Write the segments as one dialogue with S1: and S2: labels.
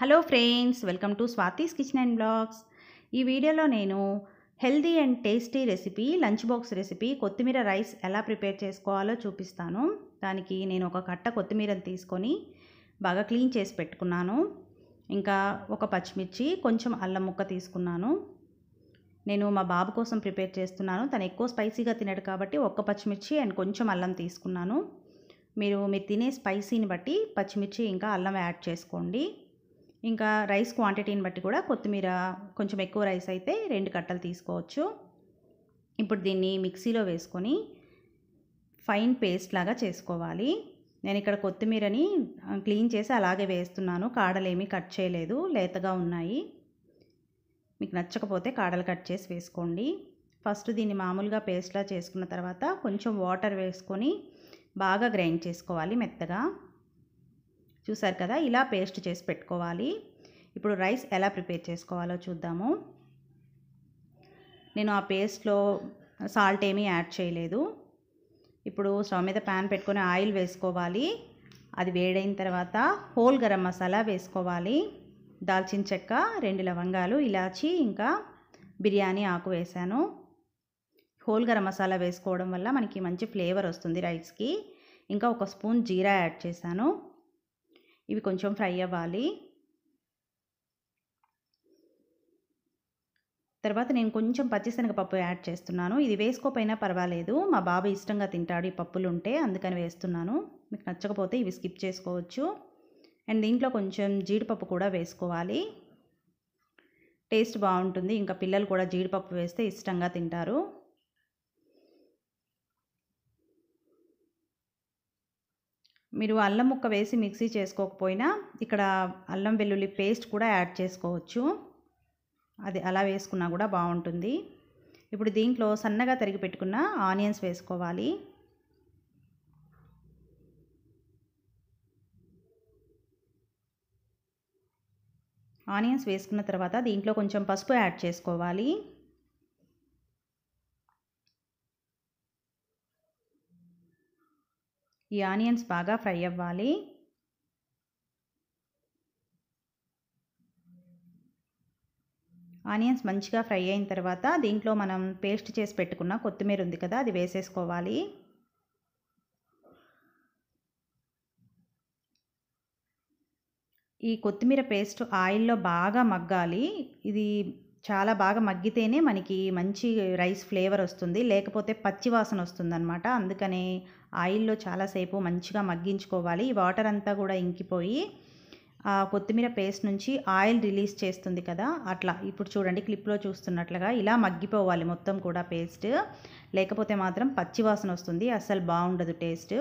S1: hello friends welcome to Swathi's kitchen and blogs ఈ వీడియోలో నేను healthy and tasty recipe lunch box recipe కొత్తిమీర rice ఎలా ప్రిపేర్ చేసుకోవాలో చూపిస్తాను దానికి నేను ఒక కట్ట కొత్తిమీరని తీసుకొని బాగా క్లీన్ చేసి పెట్టుకున్నాను ఇంకా ఒక పచ్చిమిర్చి కొంచెం అల్లం ముక్క తీసుకున్నాను నేను మా బాబు కోసం ప్రిపేర్ చేస్తున్నాను తను ఎక్కువ స్పైసీగా తినడు కాబట్టి ఒక్క పచ్చిమిర్చి అండ్ కొంచెం అల్లం తీసుకున్నాను మీరు మీరు తినే స్పైసీని బట్టి పచ్చిమిర్చి ఇంకా అల్లం యాడ్ చేసుకోండి ఇంకా రైస్ క్వాంటిటీని బట్టి కూడా కొత్తిమీర కొంచెం ఎక్కువ రైస్ అయితే రెండు కట్టలు తీసుకోవచ్చు ఇప్పుడు దీన్ని మిక్సీలో వేసుకొని ఫైన్ పేస్ట్ లాగా చేసుకోవాలి నేను ఇక్కడ కొత్తిమీరని క్లీన్ చేసి అలాగే వేస్తున్నాను కాడలేమీ కట్ చేయలేదు లేతగా ఉన్నాయి మీకు నచ్చకపోతే కాడలు కట్ చేసి వేసుకోండి ఫస్ట్ దీన్ని మామూలుగా పేస్ట్లా చేసుకున్న తర్వాత కొంచెం వాటర్ వేసుకొని బాగా గ్రైండ్ చేసుకోవాలి మెత్తగా చూసారు కదా ఇలా పేస్ట్ చేసి పెట్టుకోవాలి ఇప్పుడు రైస్ ఎలా ప్రిపేర్ చేసుకోవాలో చూద్దాము నేను ఆ పేస్ట్లో సాల్ట్ ఏమీ యాడ్ చేయలేదు ఇప్పుడు స్టవ్ మీద ప్యాన్ పెట్టుకొని ఆయిల్ వేసుకోవాలి అది వేడైన తర్వాత హోల్ గరం మసాలా వేసుకోవాలి దాల్చిన చెక్క రెండు లవంగాలు ఇలాచి ఇంకా బిర్యానీ ఆకు వేసాను హోల్ గరం మసాలా వేసుకోవడం వల్ల మనకి మంచి ఫ్లేవర్ వస్తుంది రైస్కి ఇంకా ఒక స్పూన్ జీరా యాడ్ చేశాను ఇవి కొంచెం ఫ్రై అవ్వాలి తర్వాత నేను కొంచెం పచ్చిశనగపప్పు యాడ్ చేస్తున్నాను ఇది వేసుకోపోయినా పర్వాలేదు మా బాబు ఇష్టంగా తింటాడు ఈ పప్పులు ఉంటే అందుకని వేస్తున్నాను మీకు నచ్చకపోతే ఇవి స్కిప్ చేసుకోవచ్చు అండ్ దీంట్లో కొంచెం జీడిపప్పు కూడా వేసుకోవాలి టేస్ట్ బాగుంటుంది ఇంకా పిల్లలు కూడా జీడిపప్పు వేస్తే ఇష్టంగా తింటారు మీరు అల్లం ముక్క వేసి మిక్సీ చేసుకోకపోయినా ఇక్కడ అల్లం వెల్లుల్లి పేస్ట్ కూడా యాడ్ చేసుకోవచ్చు అది అలా వేసుకున్నా కూడా బాగుంటుంది ఇప్పుడు దీంట్లో సన్నగా తరిగి పెట్టుకున్న ఆనియన్స్ వేసుకోవాలి ఆనియన్స్ వేసుకున్న తర్వాత దీంట్లో కొంచెం పసుపు యాడ్ చేసుకోవాలి ఈ ఆనియన్స్ బాగా ఫ్రై అవ్వాలి ఆనియన్స్ మంచిగా ఫ్రై అయిన తర్వాత దీంట్లో మనం పేస్ట్ చేసి పెట్టుకున్న కొత్తిమీర ఉంది కదా అది వేసేసుకోవాలి ఈ కొత్తిమీర పేస్ట్ ఆయిల్లో బాగా మగ్గాలి ఇది చాలా బాగా మగ్గితేనే మనకి మంచి రైస్ ఫ్లేవర్ వస్తుంది లేకపోతే పచ్చి వాసన వస్తుందన్నమాట అందుకనే ఆయిల్లో చాలాసేపు మంచిగా మగ్గించుకోవాలి ఈ వాటర్ అంతా కూడా ఇంకిపోయి కొత్తిమీర పేస్ట్ నుంచి ఆయిల్ రిలీజ్ చేస్తుంది కదా అట్లా ఇప్పుడు చూడండి క్లిప్లో చూస్తున్నట్లుగా ఇలా మగ్గిపోవాలి మొత్తం కూడా పేస్ట్ లేకపోతే మాత్రం పచ్చి వాసన వస్తుంది అస్సలు బాగుండదు టేస్ట్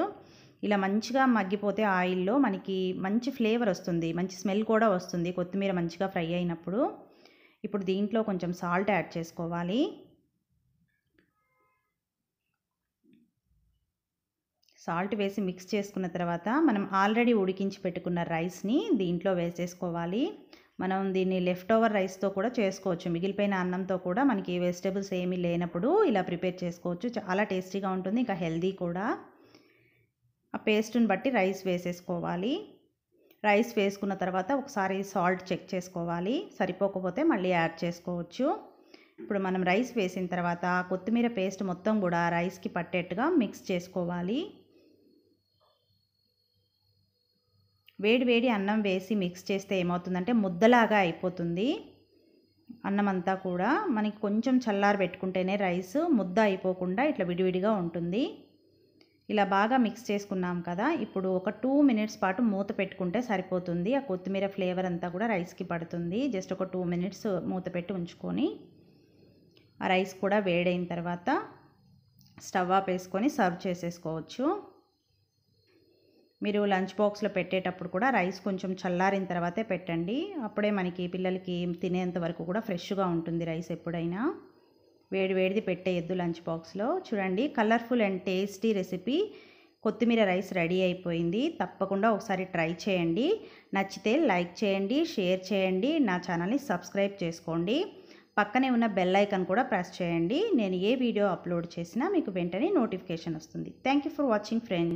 S1: ఇలా మంచిగా మగ్గిపోతే ఆయిల్లో మనకి మంచి ఫ్లేవర్ వస్తుంది మంచి స్మెల్ కూడా వస్తుంది కొత్తిమీర మంచిగా ఫ్రై అయినప్పుడు ఇప్పుడు దీంట్లో కొంచెం సాల్ట్ యాడ్ చేసుకోవాలి సాల్ట్ వేసి మిక్స్ చేసుకున్న తర్వాత మనం ఆల్రెడీ ఉడికించి పెట్టుకున్న రైస్ని దీంట్లో వేసేసుకోవాలి మనం దీన్ని లెఫ్ట్ ఓవర్ రైస్తో కూడా చేసుకోవచ్చు మిగిలిపోయిన అన్నంతో కూడా మనకి వెజిటేబుల్స్ ఏమీ లేనప్పుడు ఇలా ప్రిపేర్ చేసుకోవచ్చు చాలా టేస్టీగా ఉంటుంది ఇంకా హెల్దీ కూడా ఆ పేస్ట్ని బట్టి రైస్ వేసేసుకోవాలి రైస్ వేసుకున్న తర్వాత ఒకసారి సాల్ట్ చెక్ చేసుకోవాలి సరిపోకపోతే మళ్ళీ యాడ్ చేసుకోవచ్చు ఇప్పుడు మనం రైస్ వేసిన తర్వాత కొత్తిమీర పేస్ట్ మొత్తం కూడా రైస్కి పట్టేట్టుగా మిక్స్ చేసుకోవాలి వేడి వేడి అన్నం వేసి మిక్స్ చేస్తే ఏమవుతుందంటే ముద్దలాగా అయిపోతుంది అన్నం అంతా కూడా మనకి కొంచెం చల్లారి పెట్టుకుంటేనే రైస్ ముద్ద అయిపోకుండా ఇట్లా విడివిడిగా ఉంటుంది ఇలా బాగా మిక్స్ చేసుకున్నాం కదా ఇప్పుడు ఒక టూ మినిట్స్ పాటు మూత పెట్టుకుంటే సరిపోతుంది ఆ కొత్తిమీర ఫ్లేవర్ అంతా కూడా రైస్కి పడుతుంది జస్ట్ ఒక టూ మినిట్స్ మూత పెట్టి ఉంచుకొని ఆ రైస్ కూడా వేడైన తర్వాత స్టవ్ ఆఫ్ వేసుకొని సర్వ్ చేసేసుకోవచ్చు మీరు లంచ్ బాక్స్లో పెట్టేటప్పుడు కూడా రైస్ కొంచెం చల్లారిన తర్వాతే పెట్టండి అప్పుడే మనకి పిల్లలకి తినేంత వరకు కూడా ఫ్రెష్గా ఉంటుంది రైస్ ఎప్పుడైనా వేడి వేడిది పెట్టేయద్దు లంచ్ బాక్స్లో చూడండి కలర్ఫుల్ అండ్ టేస్టీ రెసిపీ కొత్తిమీర రైస్ రెడీ అయిపోయింది తప్పకుండా ఒకసారి ట్రై చేయండి నచ్చితే లైక్ చేయండి షేర్ చేయండి నా ఛానల్ని సబ్స్క్రైబ్ చేసుకోండి పక్కనే ఉన్న బెల్ ఐకన్ కూడా ప్రెస్ చేయండి నేను ఏ వీడియో అప్లోడ్ చేసినా మీకు వెంటనే నోటిఫికేషన్ వస్తుంది థ్యాంక్ ఫర్ వాచింగ్ ఫ్రెండ్స్